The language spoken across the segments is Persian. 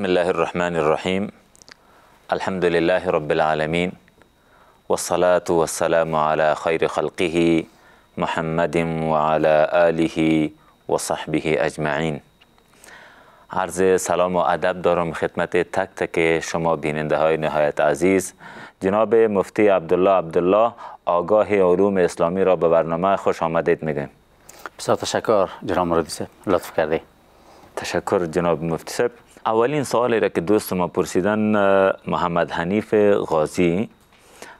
بسم الله الرحمن الرحیم الحمد لله رب العالمين والصلاة والسلام على خیر خلقه محمد وعلی آله وصحبه اجمعین عرض سلام و ادب دارم خدمت تک تک شما بیننده های نهایت عزیز جناب مفتی عبدالله عبدالله آگاه علوم اسلامی را به برنامه خوش آمدید میگن بسیار تشکر جناب مرادی لطف کرده تشکر جناب مفتی صاحب اولین سوالی را که دوست ما پرسیدن محمد حنیف غازی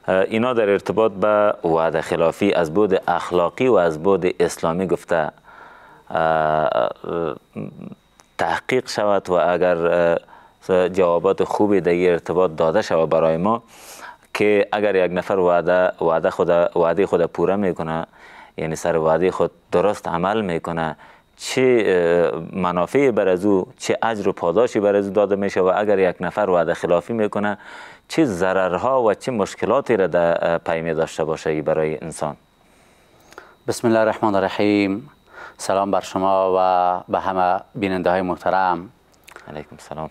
اینا در ارتباط به وعده خلافی از بود اخلاقی و از بود اسلامی گفته تحقیق شود و اگر جوابات خوبی در ارتباط داده شود برای ما که اگر یک نفر وعده وعده خود وعده خود پوره میکنه یعنی سر وعده خود درست عمل میکنه چه منافعی بر از او چه اجر و پاداشی بر از او داده میشه و اگر یک نفر وعده خلافی میکنه چه ضررها و چه مشکلاتی را در پیمه داشته باشه برای انسان بسم الله الرحمن الرحیم سلام بر شما و به همه بیننده های محترم علیکم سلام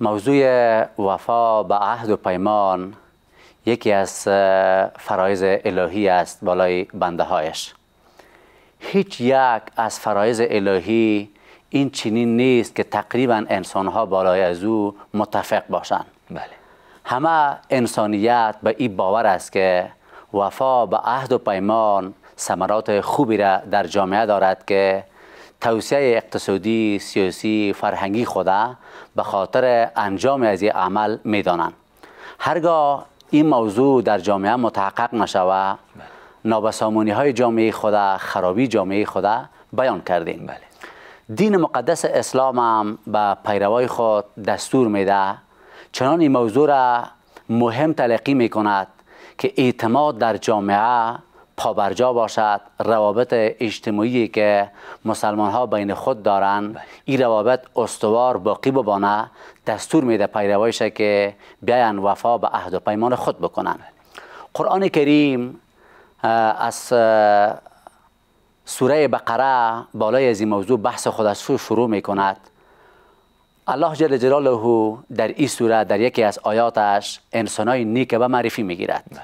موضوع وفا به عهد و پیمان یکی از فرایز الهی است بالای بنده هایش هیچ یک از فرایز الهی این چنین نیست که تقریبا انسانها بالای از او متفق باشند بله. همه انسانیت به این باور است که وفا به عهد و پیمان ثمرات خوبی را در جامعه دارد که توسعه اقتصادی، سیاسی، فرهنگی خوده به خاطر انجام از این عمل میدانند. هرگاه این موضوع در جامعه متحقق نشود بله. نابسامونی های جامعه خدا خرابی جامعه خدا بیان کردیم بله دین مقدس اسلام هم به پیروای خود دستور میده چنان این موضوع را مهم تلقی می کند که اعتماد در جامعه پابرجا باشد روابط اجتماعی که مسلمان ها بین خود دارند بله. این روابط استوار باقی ببانه دستور میده پیروایش که بیاین وفا به عهد و پیمان خود بکنند بله. قرآن کریم از سوره بقره بالای از این موضوع بحث خودش رو شروع می کند الله جل جلاله در این سوره در یکی از آیاتش انسانای نیک به معرفی می گیرد بله.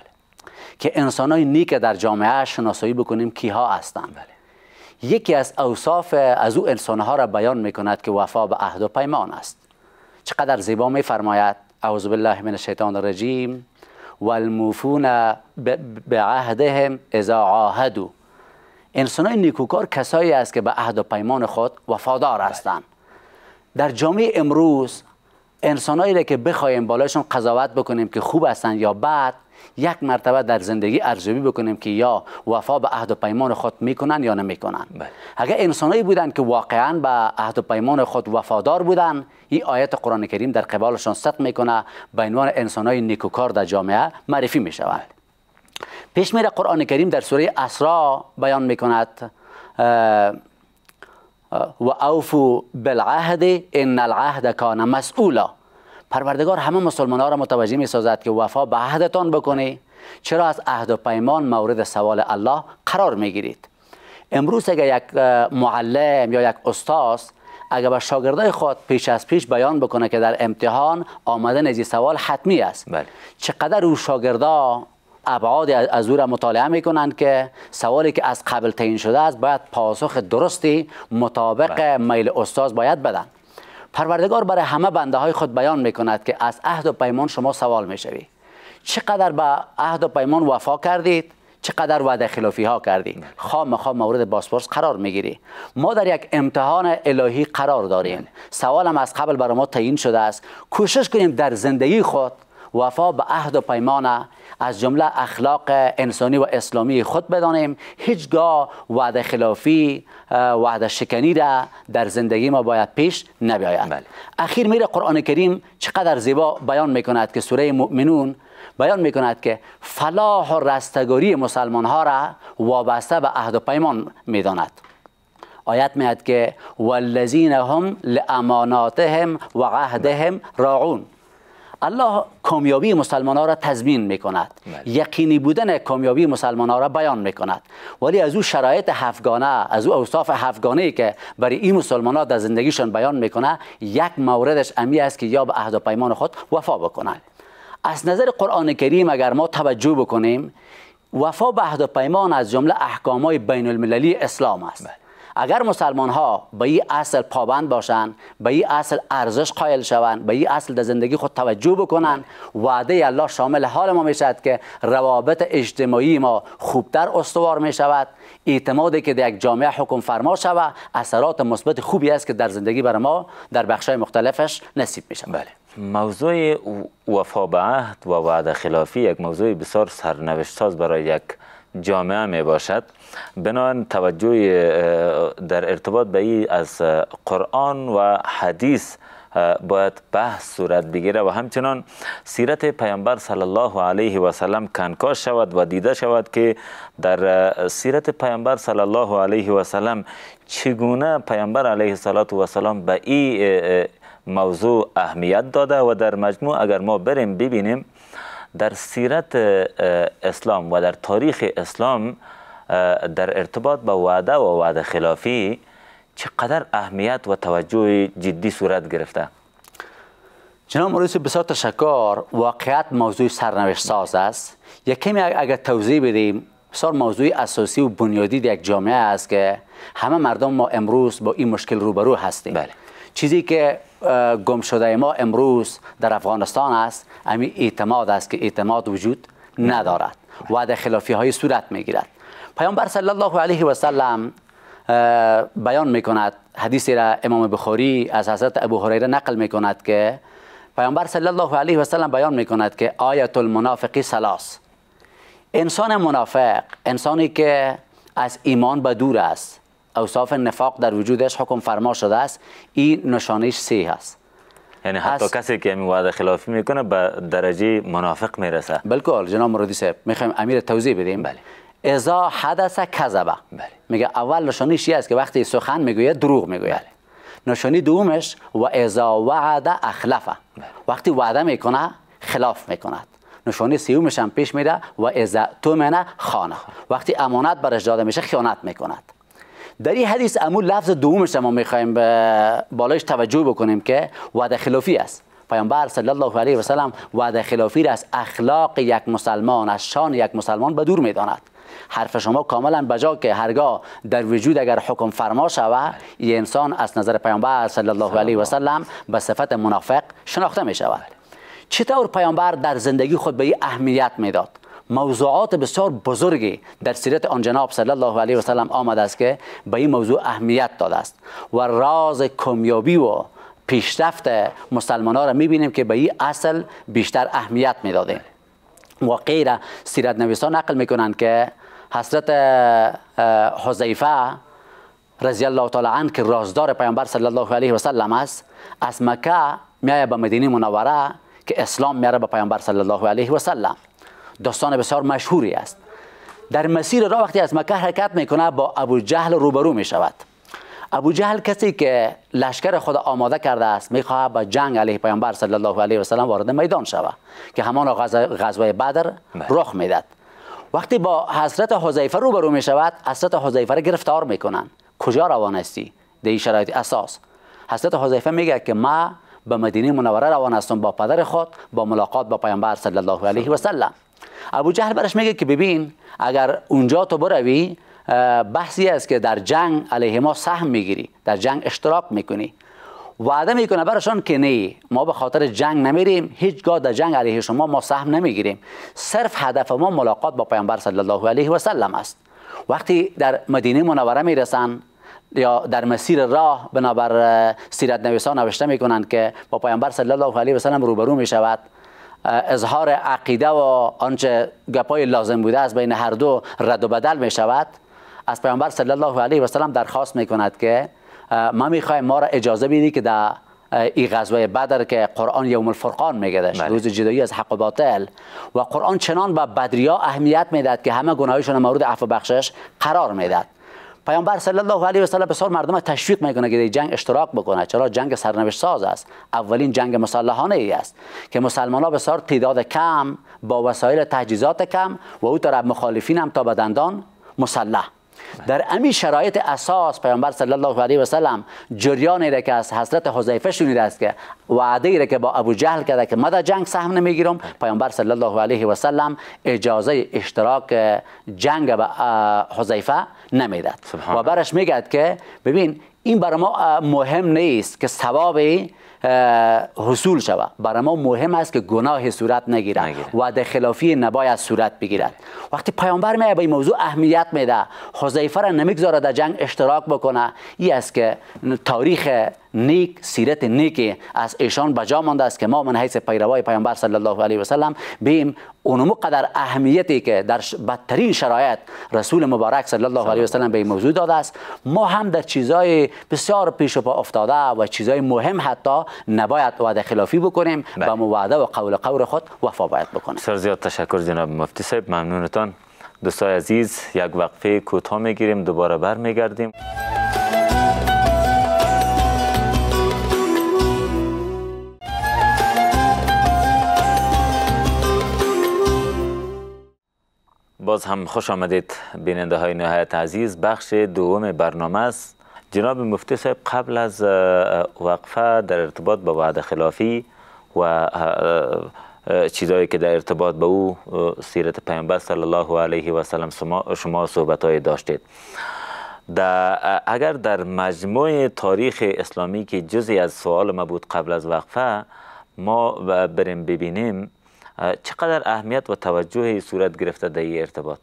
که انسانای نیک در جامعه شناسایی بکنیم کیها هستند بله. یکی از اوصاف از او انسانها را بیان می کند که وفا به عهد و پیمان است چقدر زیبا می فرماید اعوذ بالله من الشیطان الرجیم والموفون به عهدهم اذا انسان های نیکوکار کسایی است که به عهد و پیمان خود وفادار بله. هستند در جامعه امروز انسانایی را که بخوایم بالایشون قضاوت بکنیم که خوب هستند یا بد یک مرتبه در زندگی ارزیابی بکنیم که یا وفا به عهد و پیمان خود میکنن یا نمیکنن بله. اگر انسانایی بودند که واقعا به عهد و پیمان خود وفادار بودند، این آیت قرآن کریم در قبالشان صدق میکنه به عنوان انسانای نیکوکار در جامعه معرفی میشوند بله. پیش میره قرآن کریم در سوره اسرا بیان میکند و اوفو بالعهد ان العهد کان مسئولا پروردگار همه مسلمان ها را متوجه می سازد که وفا به عهدتان بکنه چرا از عهد و پیمان مورد سوال الله قرار می گیرید امروز اگر یک معلم یا یک استاد اگر به شاگردای خود پیش از پیش بیان بکنه که در امتحان آمدن از سوال حتمی است بله. چقدر او شاگردا ابعاد از او را مطالعه میکنند که سوالی که از قبل تعیین شده است باید پاسخ درستی مطابق بله. میل استاد باید بدن پروردگار برای همه بنده های خود بیان می کند که از عهد و پیمان شما سوال می شوید چقدر به عهد و پیمان وفا کردید چقدر وعده خلافی ها کردید خام خام مورد باسپورس قرار میگیری ما در یک امتحان الهی قرار داریم سوالم از قبل برای ما تعیین شده است کوشش کنیم در زندگی خود وفا به عهد و پیمان از جمله اخلاق انسانی و اسلامی خود بدانیم هیچگاه وعده خلافی وعده شکنی را در زندگی ما باید پیش نبیاید بله. اخیر میره قرآن کریم چقدر زیبا بیان میکند که سوره مؤمنون بیان میکند که فلاح و رستگاری مسلمان ها را وابسته به عهد و پیمان میداند آیت میاد که والذین هم لاماناتهم و عهدهم راعون الله کامیابی مسلمان ها را تضمین می کند بله. یقینی بودن کامیابی مسلمان ها را بیان می کند ولی از او شرایط هفتگانه از او اوصاف هفگانه ای که برای این مسلمان در زندگیشان بیان میکنه یک موردش امی است که یا به عهد پیمان خود وفا بکنند از نظر قرآن کریم اگر ما توجه بکنیم وفا به عهد پیمان از جمله های بین المللی اسلام است بله. اگر مسلمان ها به این اصل پابند باشند به این اصل ارزش قائل شوند به این اصل در زندگی خود توجه بکنند وعده الله شامل حال ما شود که روابط اجتماعی ما خوبتر استوار می شود اعتمادی که در یک جامعه حکم فرما شود اثرات مثبت خوبی است که در زندگی بر ما در بخش های مختلفش نصیب می شود بله. موضوع وفا به عهد و وعده خلافی یک موضوع بسیار سرنوشت ساز برای یک جامعه می باشد بنان توجه در ارتباط به این از قرآن و حدیث باید بحث صورت بگیره و همچنان سیرت پیامبر صلی الله علیه و سلم کنکاش شود و دیده شود که در سیرت پیامبر صلی الله علیه و سلم چگونه پیامبر علیه و سلام به این موضوع اهمیت داده و در مجموع اگر ما بریم ببینیم در سیرت اسلام و در تاریخ اسلام در ارتباط با وعده و وعده خلافی چقدر اهمیت و توجه جدی صورت گرفته جناب رئیس بسیار تشکر واقعیت موضوع سرنوشت ساز است یکی اگر توضیح بدیم بسیار موضوع اساسی و بنیادی در یک جامعه است که همه مردم ما امروز با این مشکل روبرو هستیم بله. چیزی که گم شده ما امروز در افغانستان است امی اعتماد است که اعتماد وجود ندارد در خلافی های صورت میگیرد گیرد پیامبر صلی الله علیه و سلم بیان می کند حدیثی را امام بخاری از حضرت ابو هریره نقل می کند که پیامبر صلی الله علیه و سلم بیان می کند که آیت المنافقی سلاس انسان منافق انسانی که از ایمان به دور است اوصاف نفاق در وجودش حکم فرما شده است این نشانش سی است یعنی حتی کسی که این وعده خلافی میکنه به درجه منافق میرسه بالکل جناب مرادی صاحب میخوایم امیر توضیح بدیم بله ازا حدث کذبه بله. میگه اول نشانیش است که وقتی سخن میگوید دروغ میگوید بله. نشانی دومش و ازا وعده اخلفه بله. وقتی وعده میکنه خلاف میکند نشانی سیومش هم پیش میره و اذا تومنه خانه وقتی امانت برش داده میشه خیانت میکند در این حدیث امو لفظ دومش ما میخوایم به بالایش توجه بکنیم که وعده خلافی است پیامبر صلی الله علیه و سلم وعده خلافی را از اخلاق یک مسلمان از شان یک مسلمان به دور میداند حرف شما کاملا بجا که هرگاه در وجود اگر حکم فرما شود این انسان از نظر پیامبر صلی الله علیه و سلم به صفت منافق شناخته می شود چطور پیامبر در زندگی خود به این اهمیت میداد موضوعات بسیار بزرگی در سیرت آن جناب صلی الله علیه و سلم آمده است که به این موضوع اهمیت داده است و راز کمیابی و پیشرفت مسلمان ها را میبینیم که به این اصل بیشتر اهمیت میدادیم بله. و غیر سیرت نویسان نقل میکنند که حضرت حذیفه رضی الله تعالی عنه که رازدار پیامبر صلی الله علیه و سلم است از مکه میایه به مدینه منوره که اسلام میاره به پیامبر صلی الله علیه و سلم داستان بسیار مشهوری است در مسیر را وقتی از مکه حرکت میکنه با ابو جهل روبرو می شود ابو جهل کسی که لشکر خود آماده کرده است میخواهد با جنگ علیه پیامبر صلی الله علیه و سلم وارد میدان شود که همان غزوه بدر رخ میداد وقتی با حضرت حذیفه روبرو می شود حضرت حذیفه را گرفتار میکنن کجا روان هستی در این شرایط اساس حضرت حذیفه میگه که ما به مدینه منوره روان هستم با پدر خود با ملاقات با پیامبر صلی الله علیه و سلم ابو جهل برش میگه که ببین اگر اونجا تو بروی بحثی است که در جنگ علیه ما سهم میگیری در جنگ اشتراک میکنی وعده میکنه برشان که نه ما به خاطر جنگ نمیریم هیچگاه در جنگ علیه شما ما سهم نمیگیریم صرف هدف ما ملاقات با پیامبر صلی الله علیه و سلم است وقتی در مدینه منوره میرسن یا در مسیر راه بنابر سیرت نویسان نوشته میکنند که با پیامبر صلی الله علیه و سلم روبرو میشود اظهار عقیده و آنچه گپای لازم بوده از بین هر دو رد و بدل می شود از پیامبر صلی الله علیه و سلم درخواست می کند که ما می خواهیم ما را اجازه بدی که در این غزوه بدر که قرآن یوم الفرقان میگدش بله. روز جدایی از حق و باطل و قرآن چنان به بدریا اهمیت میداد که همه گناهشون مورد عفو بخشش قرار میداد پیامبر صلی الله علیه و سلم بسیار مردم تشویق میکنه که جنگ اشتراک بکنه چرا جنگ سرنوشت ساز است اولین جنگ مسلحانه ای است که مسلمان ها بسیار تعداد کم با وسایل تجهیزات کم و او طرف مخالفین هم تا بدندان مسلح بله. در امی شرایط اساس پیامبر صلی الله علیه و سلم جریانی را که از حضرت حذیفه شنیده است که وعده ای را که با ابو جهل کرده که من در جنگ سهم نمیگیرم بله. پیامبر صلی الله علیه و سلم اجازه اشتراک جنگ به حذیفه نمیداد و برش میگد که ببین این برای ما مهم نیست که ثواب حصول شود برای ما مهم است که گناه صورت نگیرد و خلافی نباید صورت بگیرد وقتی پیامبر میاد به این موضوع اهمیت میده حذیفه را نمیگذاره در جنگ اشتراک بکنه این است که تاریخ نیک سیرت نیکی از ایشان بجا مانده است که ما من حیث پیروای پیامبر صلی الله علیه و سلم بیم اونمو قدر اهمیتی که در بدترین شرایط رسول مبارک صلی الله علیه و سلم به این موضوع داده است ما هم در چیزای بسیار پیش و پا افتاده و چیزای مهم حتی نباید وعده خلافی بکنیم بله. و موعده و قول قور خود وفا باید بکنیم سر زیاد تشکر جناب مفتی صاحب ممنونتان دوستای عزیز یک وقفه کوتاه میگیریم دوباره برمیگردیم باز هم خوش آمدید بیننده های نهایت عزیز بخش دوم برنامه است جناب مفتی صاحب قبل از وقفه در ارتباط با وعده خلافی و چیزایی که در ارتباط به او سیرت پیامبر صلی الله علیه و سلم شما صحبت های داشتید در اگر در مجموع تاریخ اسلامی که جزی از سوال ما بود قبل از وقفه ما بریم ببینیم چقدر اهمیت و توجه صورت گرفته در این ارتباط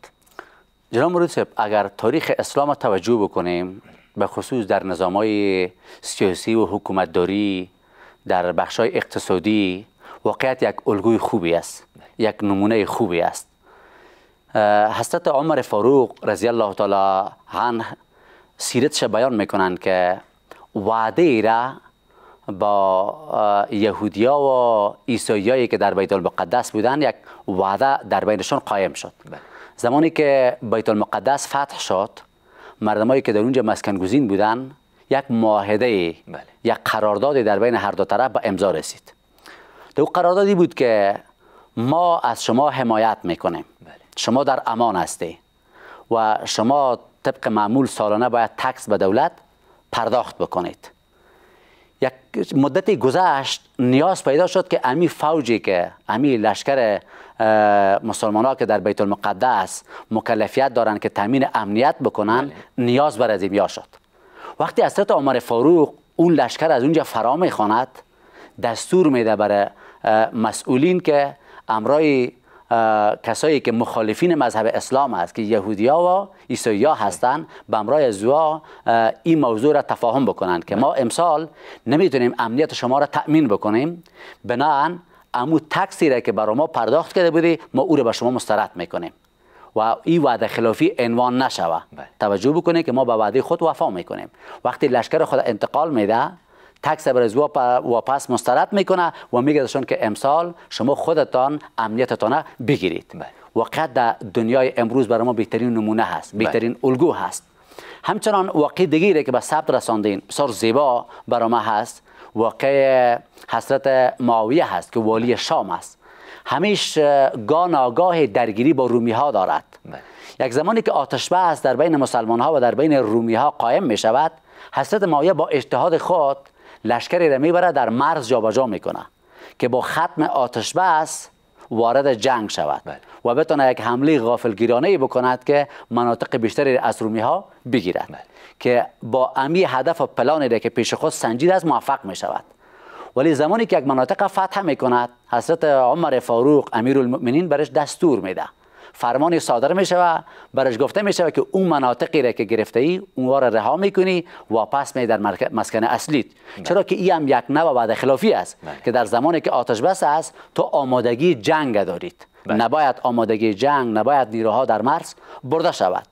جناب مرود صاحب اگر تاریخ اسلام توجه بکنیم به خصوص در نظام های سیاسی و حکومتداری در بخش های اقتصادی واقعیت یک الگوی خوبی است یک نمونه خوبی است حضرت عمر فاروق رضی الله تعالی عنه سیرتش بیان میکنند که وعده را با یهودیا و ایساییایی که در بیت المقدس بودن یک وعده در بینشان قایم شد بله. زمانی که بیت المقدس فتح شد مردمایی که در اونجا مسکن گزین بودن یک معاهده بله. یک قرارداد در بین هر دو طرف به امضا رسید تو قراردادی بود که ما از شما حمایت میکنیم بله. شما در امان هستی و شما طبق معمول سالانه باید تکس به دولت پرداخت بکنید یک مدتی گذشت نیاز پیدا شد که امی فوجی که امی لشکر مسلمان ها که در بیت المقدس مکلفیت دارند که تامین امنیت بکنن بله. نیاز بر از شد وقتی حضرت عمر فاروق اون لشکر از اونجا فرا میخواند دستور میده بر مسئولین که امرای کسایی که مخالفین مذهب اسلام است که یهودیا و عیسویا هستند به امرای زوا این موضوع را تفاهم بکنند که ما امسال نمیتونیم امنیت شما را تأمین بکنیم بناهن امو تکسی را که برای ما پرداخت کرده بودی ما او را به شما مسترد میکنیم و این وعده خلافی عنوان نشوه بله. توجه بکنه که ما به وعده خود وفا میکنیم وقتی لشکر خود انتقال میده تکس بر از واپس مسترد میکنه و میگه که امسال شما خودتان امنیتتان بگیرید بله. واقعا در دنیای امروز برای ما بهترین نمونه هست بله. بهترین الگو هست همچنان واقع دیگری که به ثبت رساندین بسیار زیبا برای ما هست واقع حسرت معاویه هست که والی بله. شام است همیش آگاه درگیری با رومی ها دارد یک زمانی که آتش بحث در بین مسلمان ها و در بین رومی ها قائم می شود حسرت معاویه با اجتهاد خود لشکری را میبره در مرز جابجا میکنه که با ختم آتش بس وارد جنگ شود بله. و بتونه یک حمله غافلگیرانه ای بکند که مناطق بیشتری از رومی ها بگیرد بله. که با امی هدف و پلانی که پیش خود سنجید از موفق می شود ولی زمانی که یک مناطق فتح می کند حضرت عمر فاروق امیرالمؤمنین برش دستور میده فرمانی صادر می شود برش گفته می شود که اون مناطقی را که گرفته ای اونها را رها می کنی و پس می در مسکن اصلیت چرا که این هم یک نوع بعد خلافی است که در زمانی که آتش بس است تو آمادگی جنگ دارید بله. نباید آمادگی جنگ نباید نیروها در مرز برده شود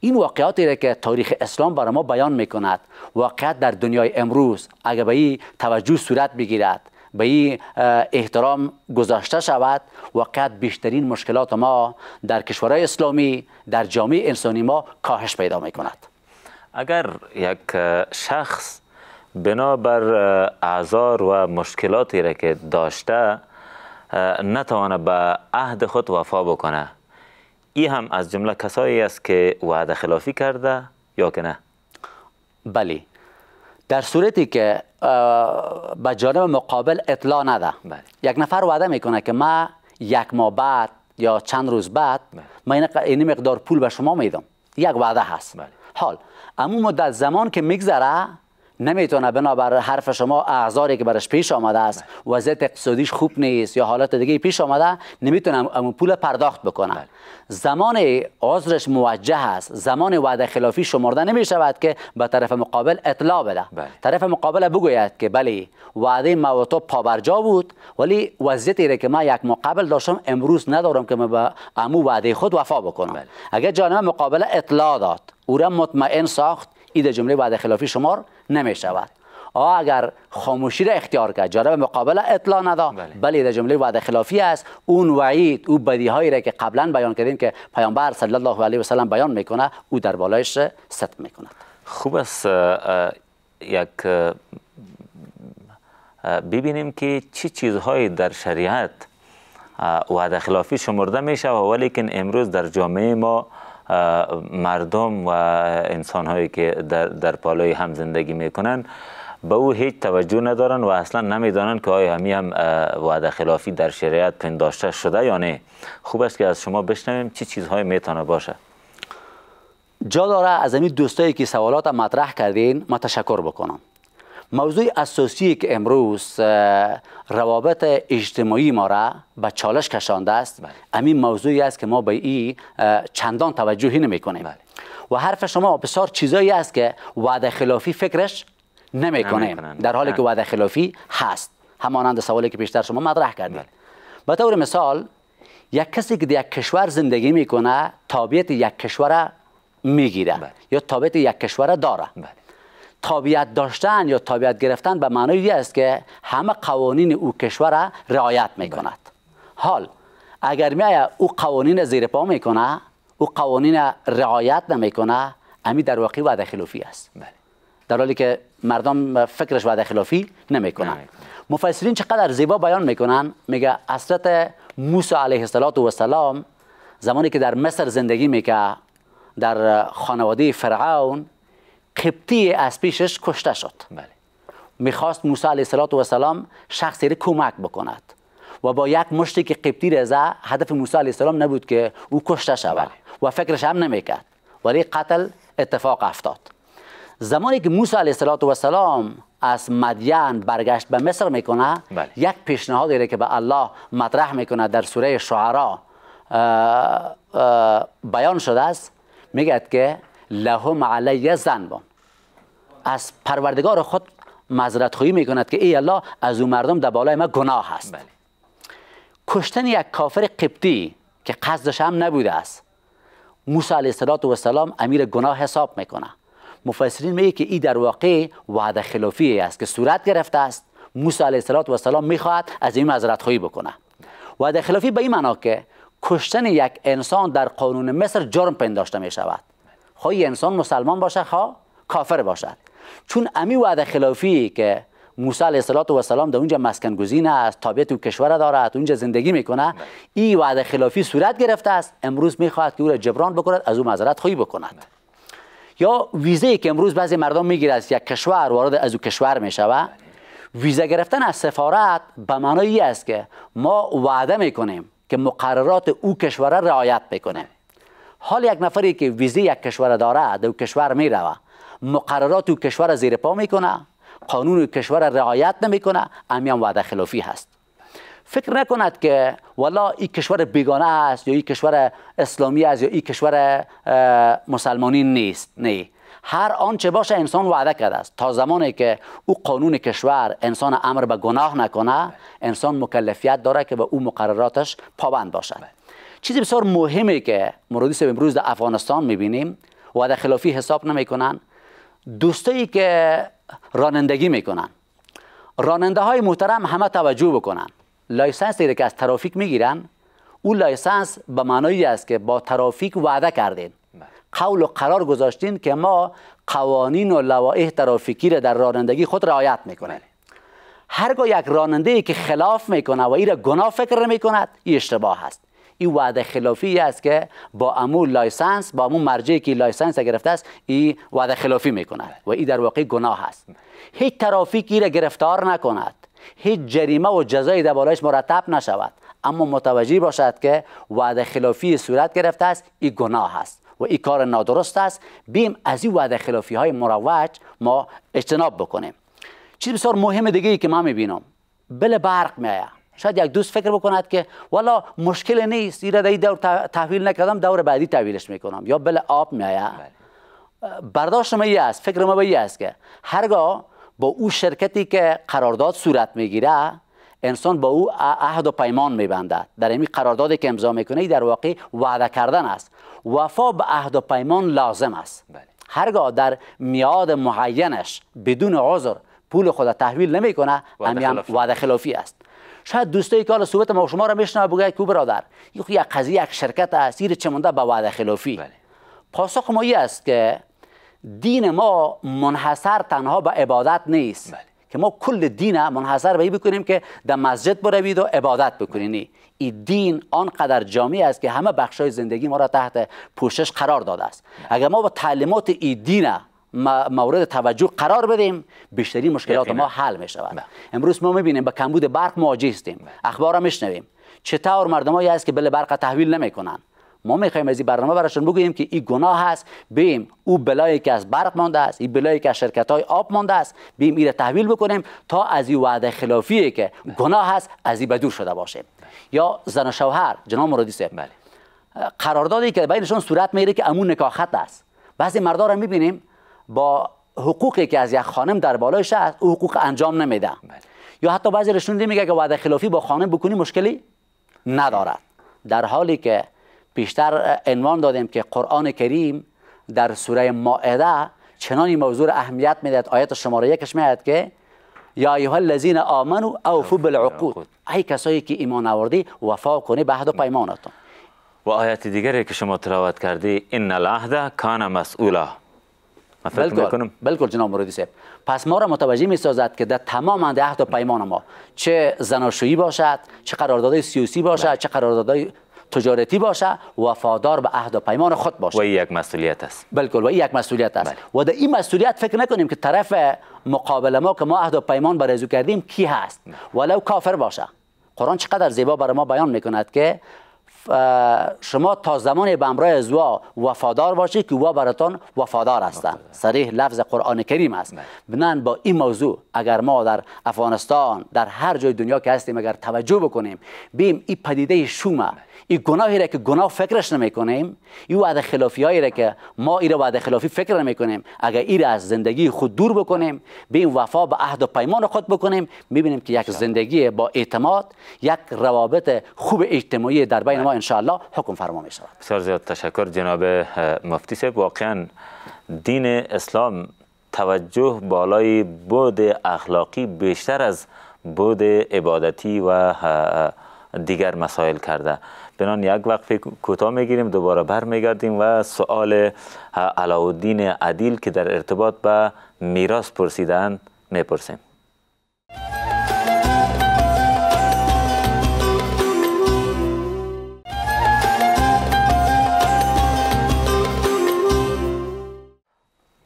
این واقعاتی را که تاریخ اسلام برای ما بیان می کند واقعیت در دنیای امروز اگر به این توجه صورت بگیرد به این احترام گذاشته شود وقت بیشترین مشکلات ما در کشورهای اسلامی در جامعه انسانی ما کاهش پیدا می کند اگر یک شخص بنابر اعذار و مشکلاتی را که داشته نتوانه به عهد خود وفا بکنه این هم از جمله کسایی است که وعده خلافی کرده یا که نه بله در صورتی که به جانب مقابل اطلاع نده بله. یک نفر وعده میکنه که من یک ماه بعد یا چند روز بعد بله. من این مقدار پول به شما میدم یک وعده هست بله. حال اما مدت زمان که میگذره نمیتونه بنابر حرف شما اعذاری که برش پیش آمده است وضعیت اقتصادیش خوب نیست یا حالت دیگه پیش آمده نمیتونه اون پول پرداخت بکنه زمان عذرش موجه است زمان وعده خلافی شمارده نمی شود که به طرف مقابل اطلاع بده بله. طرف مقابل بگوید که بله وعده ما پابرجا بود ولی وضعیتی که من یک مقابل قبل داشتم امروز ندارم که من به امو وعده خود وفا بکنم بله. اگر جانب مقابل اطلاع داد او را مطمئن ساخت ایده جمله وعده خلافی شمار نمی شود اگر خاموشی را اختیار کرد جانب مقابل اطلاع ندا بله. بله, در جمله وعده خلافی است اون وعید او بدی هایی را که قبلا بیان کردیم که پیامبر صلی الله علیه و سلم بیان میکنه او در بالایش صدق میکند خوب است یک ببینیم که چه چی چیزهایی در شریعت وعده خلافی شمرده میشه ولی ولیکن امروز در جامعه ما مردم و انسان هایی که در, در پالای هم زندگی میکنن به او هیچ توجه ندارن و اصلا نمیدانند که آیا همی هم وعده خلافی در شریعت پنداشته شده یا نه خوب است که از شما بشنویم چی چیزهایی میتونه باشه جا داره از این دوستایی که سوالات مطرح کردین ما تشکر بکنم موضوع اساسی که امروز روابط اجتماعی ما را به چالش کشانده است همین بله. موضوعی است که ما به این چندان توجهی نمی کنیم بله. و حرف شما بسیار چیزایی است که وعده خلافی فکرش نمی کنیم در حالی که بله. وعده خلافی هست همانند سوالی که پیشتر شما مطرح کردید به طور مثال یک کسی که در یک کشور زندگی میکنه تابعیت یک کشور میگیره یا تابعیت یک کشور داره تابعیت داشتن یا تابعیت گرفتن به معنای است که همه قوانین او کشور را رعایت میکند حال اگر میایه او قوانین زیر پا میکنه او قوانین رعایت نمیکنه امی در واقع وعده خلافی است بله. در حالی که مردم فکرش وعده خلافی نمیکنن مفسرین چقدر زیبا بیان میکنن میگه حضرت موسی علیه السلام زمانی که در مصر زندگی میکه در خانواده فرعون قبطی از پیشش کشته شد بله. میخواست موسی علیه السلام شخصی را کمک بکند و با یک مشتی که قبطی رزه هدف موسی علیه السلام نبود که او کشته شود بله. و فکرش هم نمیکرد ولی قتل اتفاق افتاد زمانی که موسی علیه سلام از مدین برگشت به مصر میکنه بله. یک پیشنهاد داره که به الله مطرح میکنه در سوره شعرا بیان شده است میگه که لهم علی زنبم از پروردگار خود مذرت خواهی می که ای الله از او مردم در بالای ما گناه هست بله. کشتن یک کافر قبطی که قصدش هم نبوده است موسی علیه سلام امیر گناه حساب میکنه مفسرین میگه که ای در واقع وعده خلافی است که صورت گرفته است موسی علیه السلام میخواهد از این مذرت خواهی بکنه وعده خلافی به این معنا که کشتن یک انسان در قانون مصر جرم پنداشته می شود خواهی انسان مسلمان باشه خواه کافر باشد چون امی وعده خلافی که موسی علیه السلام در اونجا مسکن گزینه است تابعیت و کشور دارد اونجا زندگی میکنه این وعده خلافی صورت گرفته است امروز میخواهد که او را جبران بکند از او معذرت خواهی بکند یا ویزه که امروز بعضی مردم میگیرند از یک کشور وارد از او کشور میشوه ویزه گرفتن از سفارت به معنای است که ما وعده میکنیم که مقررات او کشور رعایت بکنیم حال یک نفری که ویزه یک کشور دارد او کشور میرود مقررات و کشور زیر پا میکنه قانون کشور رعایت نمیکنه همین وعده خلافی هست فکر نکند که والا این کشور بیگانه است یا این کشور اسلامی است یا این کشور مسلمانی نیست نه هر آنچه باشه انسان وعده کرده است تا زمانی که او قانون کشور انسان امر به گناه نکنه انسان مکلفیت داره که به او مقرراتش پابند باشد چیزی بسیار مهمی که مرادیس امروز در افغانستان میبینیم وعده خلافی حساب نمیکنن دوستایی که رانندگی میکنن راننده های محترم همه توجه بکنن لایسنس که از ترافیک میگیرن او لایسنس به معنایی است که با ترافیک وعده کردین بله. قول و قرار گذاشتین که ما قوانین و لوائح ترافیکی را در رانندگی خود رعایت میکنیم بله. هرگاه یک راننده ای که خلاف میکنه و ای را گناه فکر میکند این اشتباه هست این وعده خلافی است که با امو لایسنس با امو مرجعی که لایسنس گرفته است این وعده خلافی میکند و این در واقع گناه است هیچ ترافیکی را گرفتار نکند هیچ جریمه و جزایی در بالایش مرتب نشود اما متوجه باشد که وعده خلافی صورت گرفته است این گناه است و این کار نادرست است بیم از این وعده خلافی های مروج ما اجتناب بکنیم چیز بسیار مهم دیگه ای که ما میبینم بل برق میآید شاید یک دوست فکر بکند که والا مشکل نیست ایره در دور تحویل نکردم دور بعدی تحویلش میکنم یا بله آب میایه بله. برداشت ما است فکر ما به است که هرگاه با او شرکتی که قرارداد صورت میگیره انسان با او عهد و پیمان میبندد در این قراردادی که امضا میکنه در واقع وعده کردن است وفا به عهد و پیمان لازم است بله. هرگاه در میاد معینش بدون عذر پول خود تحویل نمیکنه همین وعده خلافی است شاید دوستایی که حالا صحبت ما شما را میشنوه بگه کو برادر یک قضیه یک شرکت است این چه مونده به وعده خلافی بله. پاسخ ما است که دین ما منحصر تنها به عبادت نیست بله. که ما کل دین منحصر به این بکنیم که در مسجد بروید و عبادت بکنید بله. این دین آنقدر جامع است که همه بخشای زندگی ما را تحت پوشش قرار داده است اگر ما با تعلیمات این دین مورد توجه قرار بدیم بیشتری مشکلات ما حل می شود بله. امروز ما میبینیم با کمبود برق مواجه هستیم بله. اخبار را میشنویم چطور مردمایی هست که بل برق تحویل نمیکنن ما میخوایم از این برنامه برایشون بگوییم که این گناه است. بیم او بلایی که از برق مانده است این بلایی که از شرکت های آب مانده است بیم این تحویل بکنیم تا از این وعده خلافی که بله. گناه است از این بدور شده باشیم یا زن و شوهر جناب مرادی صاحب بله. قراردادی که بینشون صورت میگیره که امون نکاحت است بعضی مردا را میبینیم با حقوقی که از یک خانم در بالایش هست او حقوق انجام نمیده بله. یا حتی بعضی رشنده میگه که وعده خلافی با خانم بکنی مشکلی ندارد در حالی که پیشتر عنوان دادیم که قرآن کریم در سوره مائده چنانی موضوع اهمیت میدهد آیت شماره یکش میاد که یا ایها الذین آمنو اوفو بالعقود ای کسایی که ایمان آوردی وفا کنی به عهد و بله. پیمانتون و آیت دیگری که شما تلاوت کردی ان العهد کان مسئولا بلکل جناب مرادی صاحب پس ما را متوجه می سازد که در تمام عهد و پیمان ما چه زناشویی باشد چه قراردادهای سیاسی باشد بله. چه قراردادهای تجارتی باشد وفادار به عهد و پیمان خود باشد و یک مسئولیت است بلکل، و یک مسئولیت است بله. و در این مسئولیت فکر نکنیم که طرف مقابل ما که ما عهد و پیمان برزو کردیم کی هست ولو کافر باشد قرآن چقدر زیبا برای ما بیان میکند که شما تا زمان به امرای از وفادار باشید که وا براتان وفادار است صریح لفظ قرآن کریم است بنان بله. با این موضوع اگر ما در افغانستان در هر جای دنیا که هستیم اگر توجه بکنیم بیم این پدیده شومه این گناهی را که گناه فکرش نمیکنیم این وعده خلافی هایی را که ما این وعده خلافی فکر نمیکنیم اگر این از زندگی خود دور بکنیم به این وفا به عهد و پیمان خود بکنیم میبینیم که یک زندگی با اعتماد یک روابط خوب اجتماعی در بین ما انشاءالله حکم فرما می شود بسیار زیاد تشکر جناب مفتی صاحب واقعا دین اسلام توجه بالای بود اخلاقی بیشتر از بود عبادتی و دیگر مسائل کرده بنان یک وقت کوتاه میگیریم دوباره برمیگردیم و سوال علاودین عدیل که در ارتباط به میراث پرسیدن میپرسیم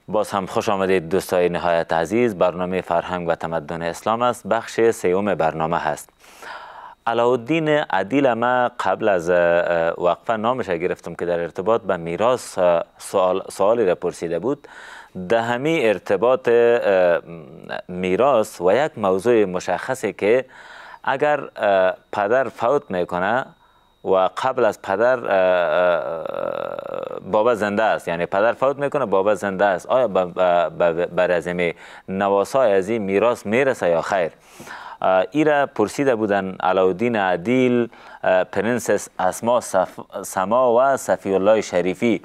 باز هم خوش آمدید دوستای نهایت عزیز برنامه فرهنگ و تمدن اسلام است بخش سیوم برنامه هست علاودین عدیل ما قبل از وقفه نامش گرفتم که در ارتباط به میراث سوال سوالی را پرسیده بود ده همی ارتباط میراث و یک موضوع مشخصی که اگر پدر فوت میکنه و قبل از پدر بابا زنده است یعنی پدر فوت میکنه بابا زنده است آیا بر از نواسای از این میراث میرسه یا خیر ایرا پرسیده بودن علاودین عدیل پرنسس اسما سما و صفی الله شریفی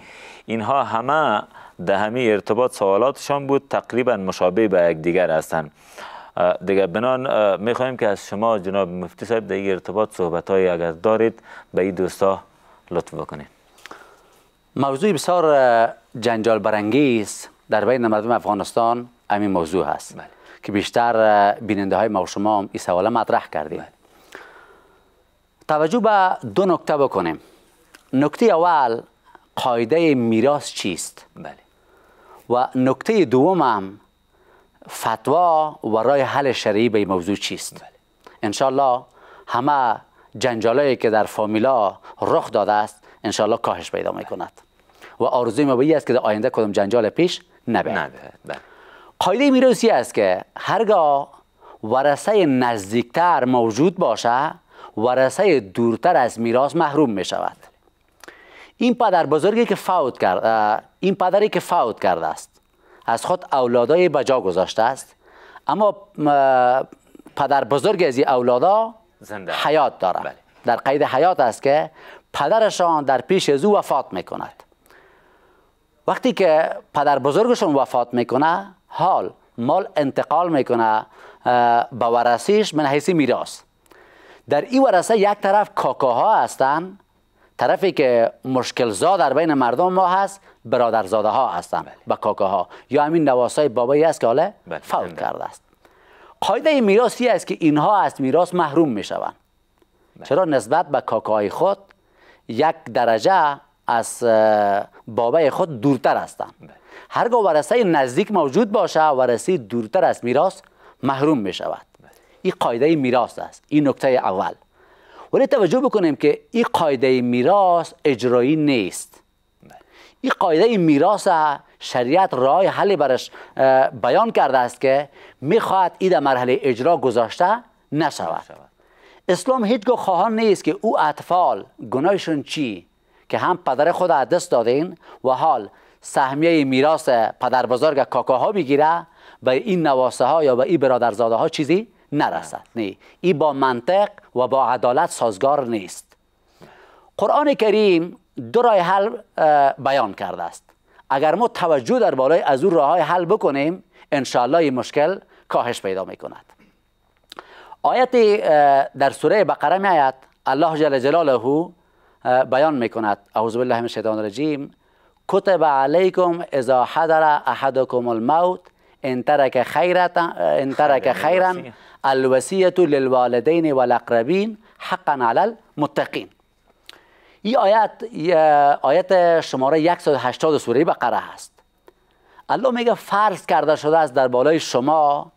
اینها همه در همه ارتباط سوالاتشان بود تقریبا مشابه به یکدیگر هستند دیگه بنان خواهیم که از شما جناب مفتی صاحب در این ارتباط صحبت های اگر دارید به این دوستا لطف بکنید موضوع بسیار جنجال برانگیز در بین مردم افغانستان همین موضوع هست بله. که بیشتر بیننده های ما و شما این سوال مطرح کردیم بله. توجه به دو نکته بکنیم نکته اول قایده میراث چیست بله و نکته دوم هم فتوا و رای حل شرعی به موضوع چیست بله. انشالله همه جنجالایی که در فامیلا رخ داده است انشالله کاهش پیدا می کند بله. و آرزوی ما به است که در آینده کدام جنجال پیش نبید, بله. قایده میروسی است که هرگاه ورسه نزدیکتر موجود باشه ورسه دورتر از میراث محروم می شود این پدر بزرگی که فوت کرد این پدری که فوت کرده است از خود اولادای بجا گذاشته است اما پدر بزرگ از این اولادا زنده. حیات داره بله. در قید حیات است که پدرشان در پیش از او وفات میکند وقتی که پدر بزرگشون وفات میکنه حال مال انتقال میکنه به ورسیش من حیثی میراث در این ورسه یک طرف کاکاها هستن طرفی که مشکل در بین مردم ما هست برادرزاده ها هستن به با کاکاها یا همین نواسای بابایی است که حالا بله، فوت کرده است قاعده میراث است که اینها از میراث محروم میشوند بله. چرا نسبت به کاکاهای خود یک درجه از بابای خود دورتر هستند بله. هرگاه ورثه نزدیک موجود باشه ورثه دورتر از میراث محروم می شود این قاعده میراث است این نکته اول ولی توجه بکنیم که این قاعده میراث اجرایی نیست این قاعده میراث شریعت رای حل برش بیان کرده است که میخواهد این در مرحله اجرا گذاشته نشود اسلام هیچگاه خواهان نیست که او اطفال گناهشون چی که هم پدر خود دست دادین و حال سهمیه میراث پدر بزرگ کاکاها بگیره به این نواسه ها یا به این برادرزاده ها چیزی نرسد نه این با منطق و با عدالت سازگار نیست قرآن کریم دو راه حل بیان کرده است اگر ما توجه در بالای از اون راه های حل بکنیم انشاءالله این مشکل کاهش پیدا می کند. آیت در سوره بقره می آید الله جل جلاله بیان میکند اعوذ بالله من الشیطان الرجیم کتب علیکم اذا حضر احدکم الموت ان ترک خیرا ترک للوالدین والاقربین حقا علی المتقین این آیت آیت شماره 180 سوره بقره هست الله میگه فرض کرده شده است در بالای شما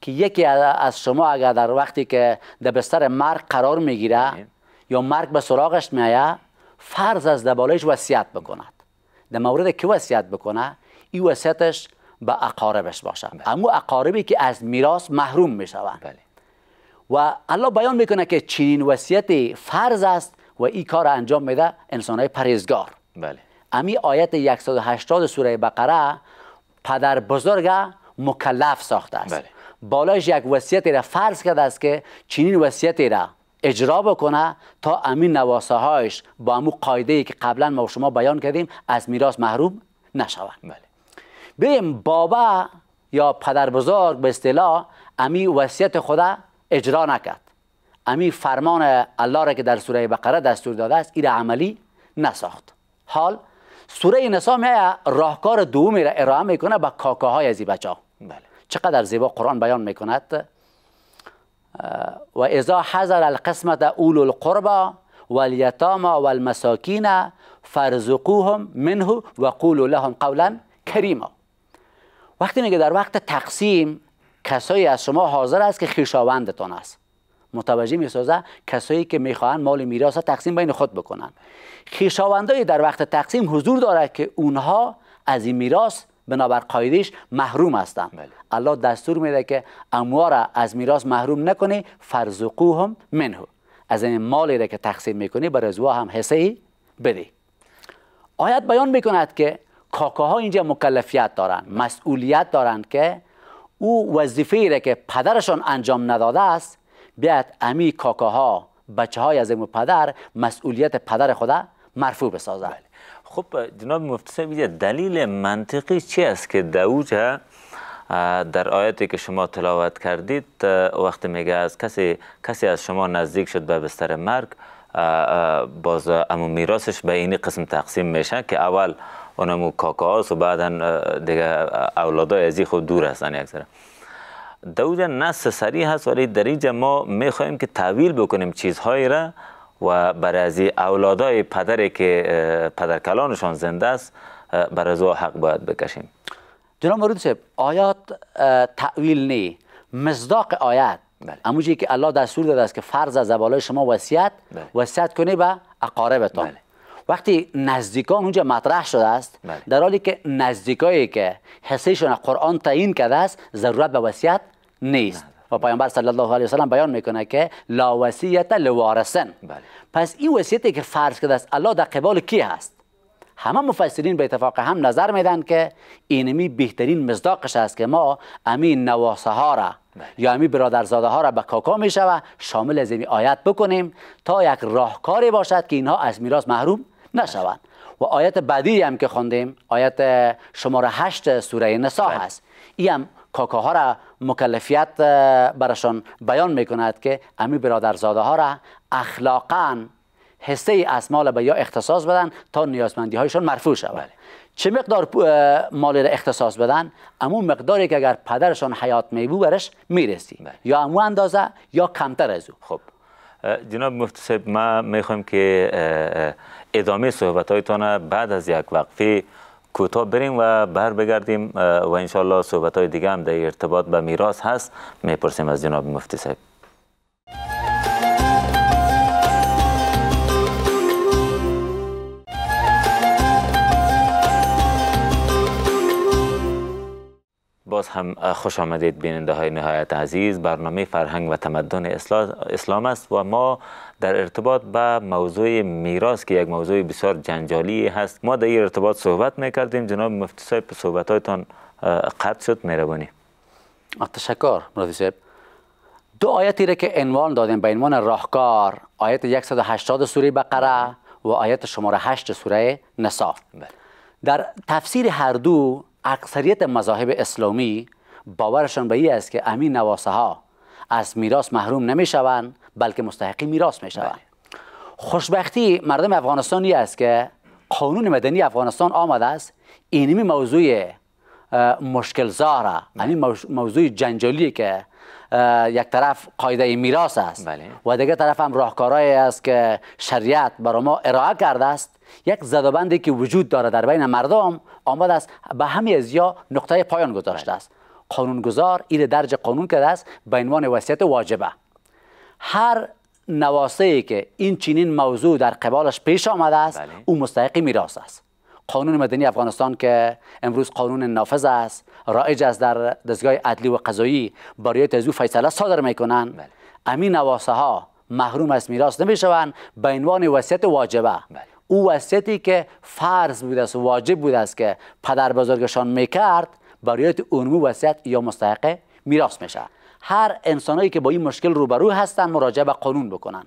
که یکی از شما اگر در وقتی که در بستر مرگ قرار میگیره یا مرگ به سراغش میایه فرض از در بالایش وصیت بکند در مورد که وصیت بکنه این وصیتش به اقاربش باشه بله. اما اقاربی که از میراث محروم میشوند بله. و الله بیان میکنه که چنین وصیت فرض است و این کار انجام میده انسانهای پریزگار بله امی آیت 180 سوره بقره پدر بزرگ مکلف ساخته است بله. بالایش یک وصیتی را فرض کرده است که چنین وصیتی را اجرا بکنه تا امین نواسه هایش با امو قایده ای که قبلا ما شما بیان کردیم از میراث محروم نشوند بله بیم بابا یا پدر بزرگ به اصطلاح امی وصیت خدا اجرا نکرد امی فرمان الله را که در سوره بقره دستور داده است ایر عملی نساخت حال سوره نسا میایه راهکار دومی را ارائه میکنه به کاکاهای از این بچه ها بله. چقدر زیبا قرآن بیان میکند و اذا حضر القسمت اول القربا والیتاما والمساکین فرزقوهم منه و قولو لهم قولا کریما وقتی میگه در وقت تقسیم کسایی از شما حاضر است که خیشاوندتان است متوجه میسازه کسایی که میخواهند مال میراث تقسیم بین خود بکنن خیشاوندایی در وقت تقسیم حضور داره که اونها از این میراث بنابر قاعدش محروم هستند بله. الله دستور میده که اموار از میراث محروم نکنی فرزقوهم منه از این مالی را که تقسیم میکنی بر رزوا هم حصه ای بدی آیت بیان میکند که کاکاها اینجا مکلفیت دارند مسئولیت دارند که او وظیفه را که پدرشان انجام نداده است بیاد امی کاکاها بچه های از این پدر مسئولیت پدر خدا مرفوع بسازند بله. خب جناب مفتی دلیل منطقی چی است که دوجه در آیاتی که شما تلاوت کردید وقتی میگه از کسی کسی از شما نزدیک شد به بستر مرگ باز امو میراثش به این قسم تقسیم میشه که اول اونمو کاکاس و بعدا دیگه اولادای ازی خود خب دور هستن یک ذره در نص سریع هست ولی در اینجا ما میخواییم که تعویل بکنیم چیزهایی را و برای از اولادای پدری که پدرکلانشان زنده است برای او حق باید بکشیم جناب مرود صاحب آیات تعویل نی مصداق آیات بله. که الله دستور داده است که فرض از بالای شما وصیت بله. وصیت کنی به اقاربتان بله. وقتی نزدیکان اونجا مطرح شده است بله. در حالی که نزدیکایی که حسیشون قرآن تعیین کرده است ضرورت به وصیت نیست بله. و پیامبر صلی الله علیه و سلم بیان میکنه که لا وصیت لوارثن پس این وصیتی که فرض کرده است الله در قبال کی هست همه مفسرین به اتفاق هم نظر میدن که اینمی بهترین مزداقش است که ما امین نواسه ها را بله. یا امی برادرزاده ها را به کاکا می شود شامل از این آیت بکنیم تا یک راهکاری باشد که اینها از میراث محروم نشوند و آیت بعدی هم که خوندیم آیت شماره هشت سوره نسا بله. هست این هم ها را مکلفیت برشان بیان می که امی برادرزاده ها را اخلاقاً حصه از مال به یا اختصاص بدن تا نیازمندی هایشان مرفوع شود بله. چه مقدار مال را اختصاص بدن امو مقداری که اگر پدرشان حیات میبو برش میرسی بله. یا امو اندازه یا کمتر از او خب جناب مفتی صاحب ما میخوایم که ادامه صحبت هایتان بعد از یک وقفی کوتاه بریم و بر بگردیم و انشالله صحبت های دیگه هم در ارتباط به میراث هست میپرسیم از جناب مفتی صاحب باز هم خوش آمدید بیننده های نهایت عزیز برنامه فرهنگ و تمدن اسلام است و ما در ارتباط به موضوع میراث که یک موضوع بسیار جنجالی هست ما در این ارتباط صحبت میکردیم جناب مفتی صاحب صحبت هایتان قطع شد مهربانی تشکر مفتی صاحب دو آیتی را که عنوان دادیم به عنوان راهکار آیت 180 سوره بقره و آیت شماره 8 سوره نساء بله. در تفسیر هر دو اکثریت مذاهب اسلامی باورشان به این است که امین نواسه ها از میراث محروم شوند بلکه مستحقی میراث شوند بله. خوشبختی مردم افغانستان است که قانون مدنی افغانستان آمده است اینمی موضوع مشکل زاره بله. یعنی موضوع جنجالی که یک طرف قاعده میراث است بله. و دیگه طرف هم راهکارهایی است که شریعت برای ما ارائه کرده است یک زدابندی که وجود داره در بین مردم آمد است به همه از یا نقطه پایان گذاشته است قانونگذار این درج قانون کرده است به عنوان وصیت واجبه هر نواسته ای که این چنین موضوع در قبالش پیش آمده است بله. او مستحق میراث است قانون مدنی افغانستان که امروز قانون نافذ است رایج است در دستگاه عدلی و قضایی برای تزو فیصله صادر میکنند بله. امی نواسه ها محروم از میراث نمیشوند به عنوان وصیت واجبه بله. او وصیتی که فرض بود است واجب بوده است که پدر بزرگشان میکرد برایت اونو عمومی یا مستحق میراث میشه هر انسانی که با این مشکل روبرو هستن مراجعه به قانون بکنن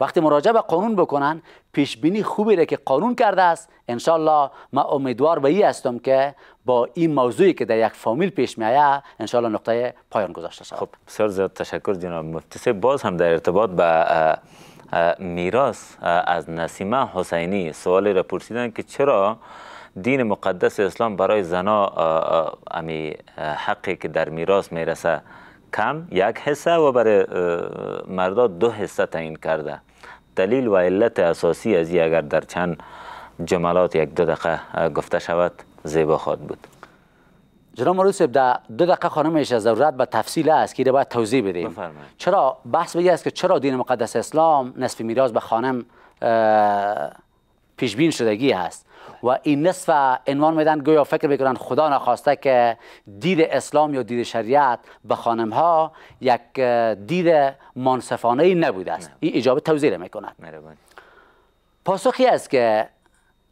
وقتی مراجعه به قانون بکنن پیش بینی خوبی که قانون کرده است انشالله ما امیدوار به این هستم که با این موضوعی که در یک فامیل پیش میآید انشالله نقطه پایان گذاشته شود خب بسیار زیاد تشکر جناب مفتی باز هم در ارتباط به میراس از نسیمه حسینی سوالی را پرسیدن که چرا دین مقدس اسلام برای زنا امی حقی که در میراث میرسه کم یک حصه و برای مردا دو حصه تعیین کرده دلیل و علت اساسی از اگر در چند جملات یک دو دقیقه گفته شود زیبا خواهد بود جناب مرود صاحب در دو دقیقه خانم ایش ضرورت به تفصیل است که باید توضیح بدیم چرا بحث بگی است که چرا دین مقدس اسلام نصف میراث به خانم پیش بین شدگی هست و این نصف عنوان میدن گویا فکر میکنن خدا نخواسته که دید اسلام یا دید شریعت به خانم ها یک دید منصفانه ای نبوده است این اجابه توضیح میکند پاسخی است که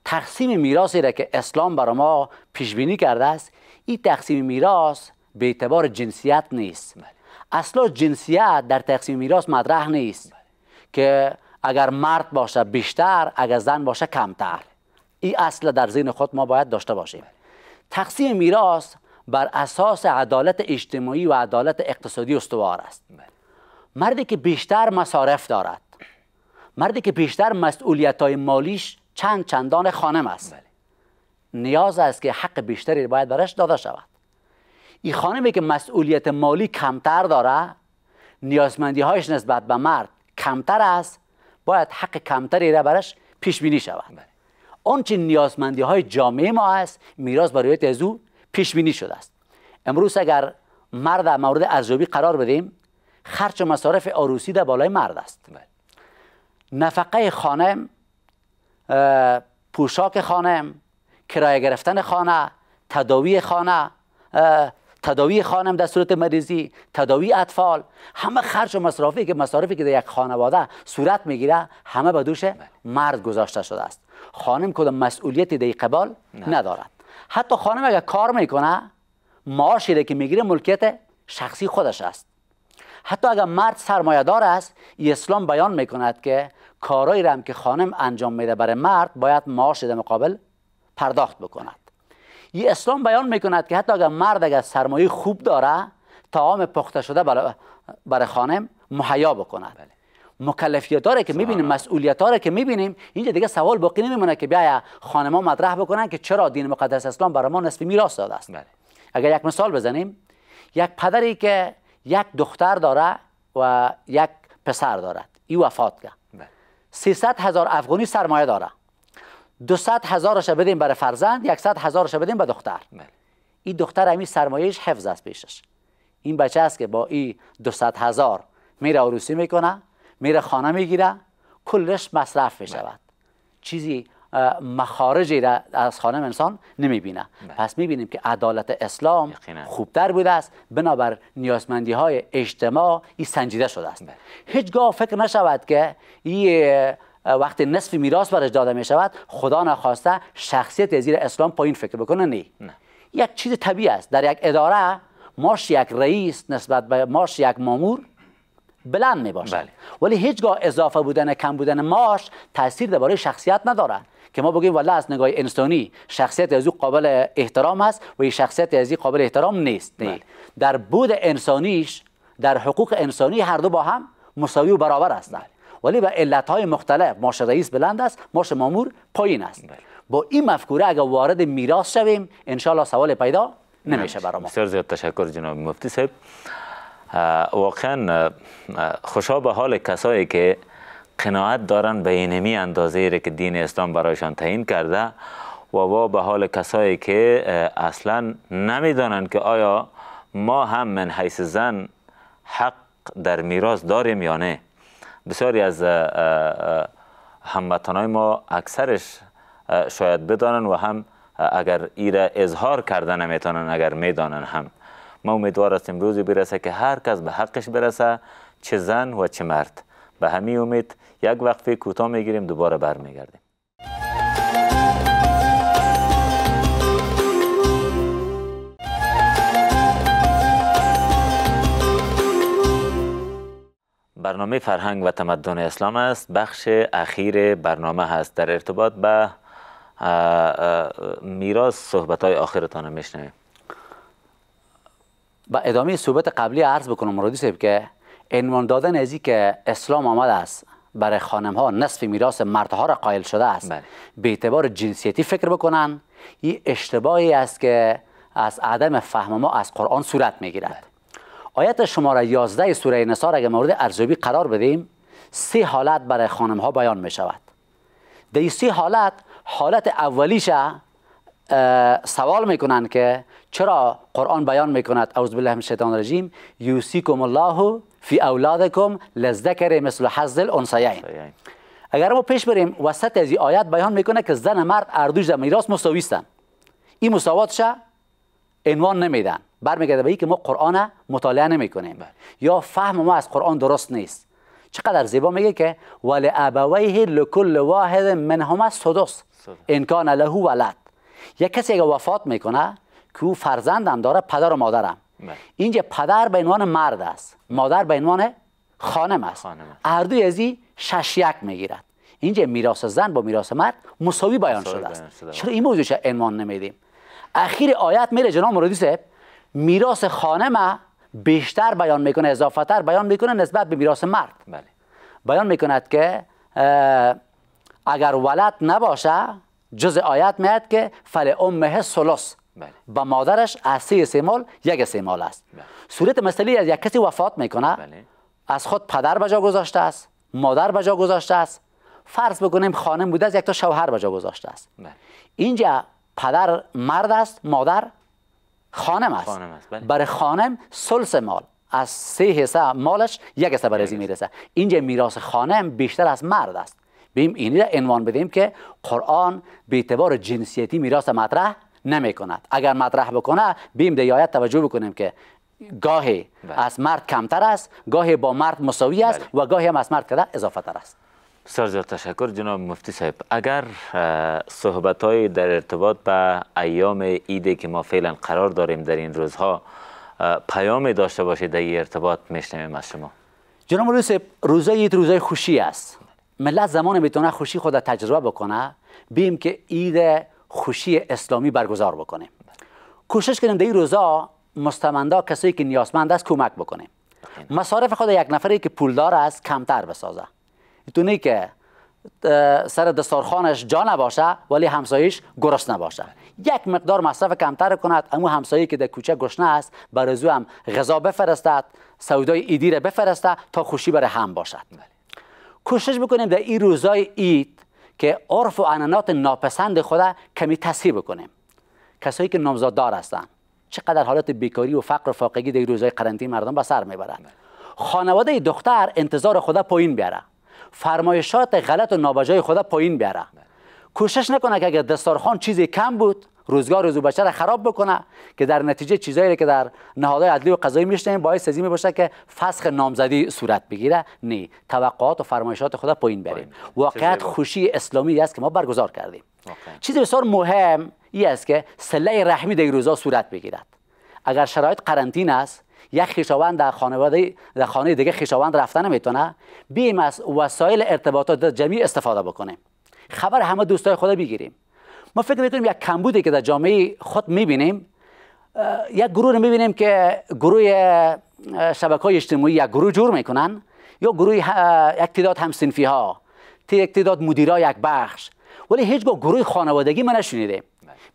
تقسیم میراثی را که اسلام برای ما پیش بینی کرده است این تقسیم میراث به اعتبار جنسیت نیست اصلا جنسیت در تقسیم میراث مطرح نیست که اگر مرد باشه بیشتر اگر زن باشه کمتر این اصل در ذهن خود ما باید داشته باشیم تقسیم میراث بر اساس عدالت اجتماعی و عدالت اقتصادی استوار است مردی که بیشتر مصارف دارد مردی که بیشتر مسئولیت های مالیش چند چندان خانم است بله. نیاز است که حق بیشتری باید برش داده شود این خانمی که مسئولیت مالی کمتر داره نیازمندی هایش نسبت به مرد کمتر است باید حق کمتری را برش پیش بینی شود بله. آنچه نیازمندی های جامعه ما است میراث برای از او پیش بینی شده است امروز اگر مرد مورد ارزیابی قرار بدیم خرچ و مصارف عروسی در بالای مرد است بله. نفقه خانم پوشاک خانم کرایه گرفتن خانه تداوی خانه تداوی خانم در صورت مریضی تداوی اطفال همه خرج و مصرفی که مصارفی که در یک خانواده صورت میگیره همه به دوش بله. مرد گذاشته شده است خانم کدام مسئولیتی در قبال ندارد حتی خانم اگر کار میکنه معاشی که میگیره ملکیت شخصی خودش است حتی اگر مرد دار است اسلام بیان میکند که کارایی رم که خانم انجام میده برای مرد باید معاش در مقابل پرداخت بکند یه اسلام بیان میکند که حتی اگر مرد اگر سرمایه خوب داره تعام پخته شده برای خانم مهیا بکند بله. مکلفیت داره که میبینیم مسئولیت داره که میبینیم اینجا دیگه سوال باقی نمیمونه که خانم ها مطرح بکنن که چرا دین مقدس اسلام برای ما نصف میراث داده است بله. اگر یک مثال بزنیم یک پدری که یک دختر داره و یک پسر دارد این وفات کرد بله. 300 هزار افغانی سرمایه داره 200 هزارش بدیم برای فرزند 100 هزارش بدیم به دختر بله. این دختر همین سرمایهش حفظ است پیشش این بچه است که با این 200 هزار میره عروسی میکنه میره خانه میگیره کلش مصرف میشود بله. چیزی مخارجی را از خانم انسان نمیبینه پس می بینیم که عدالت اسلام خوبتر بوده است بنابر نیازمندی های اجتماع ای سنجیده شده است بله. هیچگاه فکر نشود که این وقتی نصف میراث برش داده می شود خدا نخواسته شخصیت زیر اسلام پایین فکر بکنه نه, یک چیز طبیعی است در یک اداره ماش یک رئیس نسبت به ماش یک مامور بلند می باشد بله. ولی هیچگاه اضافه بودن کم بودن ماش تاثیر درباره شخصیت نداره که ما بگیم والله از نگاه انسانی شخصیت از او قابل احترام است و این شخصیت از قابل احترام نیست نه. بله. در بود انسانیش در حقوق انسانی هر دو با هم مساوی و برابر هستند بله. ولی به های مختلف ماش رئیس بلند است ماش مامور پایین است بله. با این مفکوره اگر وارد میراث شویم ان سوال پیدا نمیشه برای ما بسیار زیاد تشکر جناب مفتی صاحب واقعا خوشا به حال کسایی که قناعت دارن به اینمی اندازه ایره که دین اسلام برایشان تعیین کرده و وا به حال کسایی که اصلا نمیدانند که آیا ما هم من حیث زن حق در میراث داریم یا نه بسیاری از هموطنهای ما اکثرش شاید بدانن و هم اگر ایره اظهار کرده نمیتونن اگر میدانن هم ما امیدوار هستیم روزی برسه که هر کس به حقش برسه چه زن و چه مرد به همین امید یک وقفه کوتاه میگیریم دوباره برمیگردیم برنامه فرهنگ و تمدن اسلام است بخش اخیر برنامه هست در ارتباط به میراث صحبت های آخرتان میشنویم با ادامه صحبت قبلی عرض بکنم مرادی صاحب که عنوان دادن از که اسلام آمد است برای خانم ها نصف میراث مردها را قائل شده است بله. به اعتبار جنسیتی فکر بکنن این اشتباهی است که از عدم فهم ما از قرآن صورت میگیرد بله. آیت شماره 11 سوره نساء اگر مورد ارزیابی قرار بدیم سه حالت برای خانم ها بیان می شود در سه حالت حالت اولیش سوال میکنن که چرا قرآن بیان میکند اعوذ بالله من شیطان الرجیم یوسیکم الله فی اولادکم لذکر مثل حظ الانثیین اگر ما پیش بریم وسط از این آیت بیان میکنه که زن مرد اردوش در میراث مساوی این مساوات شا عنوان نمیدن برمیگرده به اینکه که ما قرآن مطالعه نمیکنیم بله. یا فهم ما از قرآن درست نیست چقدر زیبا میگه که ولی ابویه لکل واحد منهما سدس ان کان له ولد یک کسی که وفات میکنه که او فرزندم داره پدر و مادرم بله. اینجا پدر به عنوان مرد است مادر به عنوان خانم است هر دوی ششیک شش یک میگیرد اینجا میراث زن با میراث مرد مساوی بیان شده است چرا این موضوع چه عنوان نمیدیم اخیر آیت میره جناب مرادی صاحب میراث خانم بیشتر بیان میکنه تر بیان میکنه نسبت به میراث مرد بله. بیان میکند که اگر ولد نباشه جز آیت میاد که فل امه سلس بله. مادرش از سه سیمال یک سیمال است بله. صورت مثلی از یک کسی وفات میکنه بله. از خود پدر بجا گذاشته است مادر جا گذاشته است فرض بکنیم خانم بوده از یک تا شوهر بجا گذاشته است بله. اینجا پدر مرد است مادر خانم است, خانم برای خانم سلس مال از سه حصه مالش یک حصه برزی میرسه اینجا میراث خانم بیشتر از مرد است بیم اینی را عنوان بدیم که قرآن به اعتبار جنسیتی میراث مطرح نمی اگر مطرح بکنه بیم دیایت توجه بکنیم که گاهی بله. از مرد کمتر است گاهی با مرد مساوی است بله. و گاهی هم از مرد کده اضافه تر است بسیار زیاد تشکر جناب مفتی صاحب اگر صحبت های در ارتباط به ایام ایده که ما فعلا قرار داریم در این روزها پیام داشته باشید در این ارتباط میشنویم از شما جناب مفتی صاحب روزه اید روزه خوشی است ملت زمان میتونه خوشی خود تجربه بکنه بیم که ایده خوشی اسلامی برگزار بکنه کوشش کنیم در این روزا مستمندا کسایی که نیازمند است کمک بکنه مصارف خود یک نفری که پولدار است کمتر بسازه تو که سر دستارخانش جا نباشه ولی همسایش گرسنه نباشه یک مقدار مصرف کمتر کند اما همسایه که در کوچه گشنه است برای زو هم غذا بفرستد سودای ایدی را بفرستد تا خوشی برای هم باشد بله. کوشش بکنیم در این روزای اید که عرف و عنانات ناپسند خدا کمی تصحیح بکنیم کسایی که نامزاددار هستند چقدر حالات بیکاری و فقر و فاقگی در روزهای قرنطینه مردم به سر میبرند خانواده دختر انتظار خدا پایین بیاره فرمایشات غلط و نابجای خدا پایین بیاره کوشش نکنه که اگر دستارخان چیزی کم بود روزگار روز بشر خراب بکنه که در نتیجه چیزایی که در نهادهای عدلی و قضایی میشنیم باعث از می که فسخ نامزدی صورت بگیره نه توقعات و فرمایشات خود پایین بریم واقعیت خوشی اسلامی است که ما برگزار کردیم چیز بسیار مهم ای است که سله رحمی در روزا صورت بگیرد اگر شرایط قرنطین است یک خیشاوند در خانواده در خانه دیگه خیشاوند رفتن نمیتونه بیم از وسایل ارتباطات جمعی استفاده بکنه. خبر همه دوستای خدا بگیریم ما فکر میکنیم یک کمبودی که در جامعه خود میبینیم یک گروه رو میبینیم که گروه شبکه های اجتماعی یک گروه جور میکنن یا گروه یک تعداد همسنفی ها یک تعداد مدیرا یک بخش ولی هیچگاه گروه خانوادگی ما نشنیدیم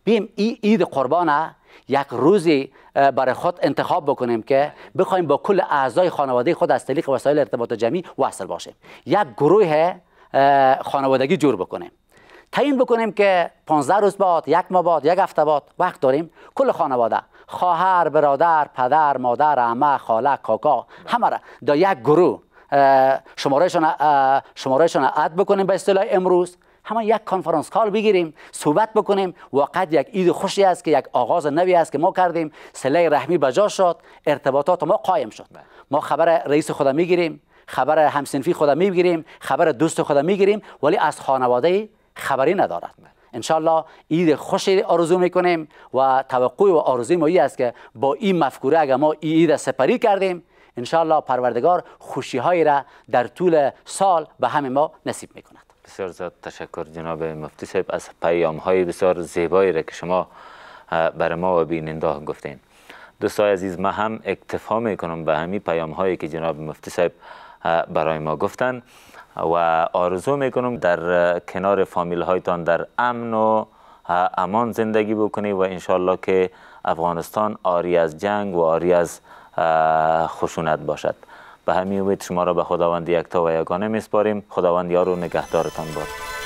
بیم ای اید قربانه یک روزی برای خود انتخاب بکنیم که بخوایم با کل اعضای خانواده خود از طریق وسایل ارتباط جمعی وصل باشیم یک گروه خانوادگی جور بکنیم تعیین بکنیم که 15 روز بعد یک ماه بعد یک هفته بعد وقت داریم کل خانواده خواهر برادر پدر مادر عمه خاله کاکا همه را در یک گروه شمارهشون شمارهشون عد بکنیم به اصطلاح امروز همه یک کنفرانس کال بگیریم صحبت بکنیم واقعا یک عید خوشی است که یک آغاز نوی است که ما کردیم سله رحمی بجا شد ارتباطات ما قایم شد بله. ما خبر رئیس خدا میگیریم خبر همسنفی خدا میگیریم خبر دوست خدا میگیریم ولی از خانواده خبری ندارد انشالله اید خوشی آرزو میکنیم و توقع و آرزوی ما است که با این مفکوره اگر ما اید سپری کردیم انشالله پروردگار خوشی هایی را در طول سال به همه ما نصیب میکند بسیار زیاد تشکر جناب مفتی صاحب از پیام های بسیار زیبایی را که شما بر ما و بیننده گفتین دوستای عزیز ما هم اکتفا میکنم به همین پیام هایی که جناب مفتی صاحب برای ما گفتن و آرزو میکنم در کنار فامیل هایتان در امن و امان زندگی بکنی و انشالله که افغانستان آری از جنگ و آری از خشونت باشد به همین امید شما را به خداوند یکتا و یگانه میسپاریم خداوند یار و نگهدارتان باد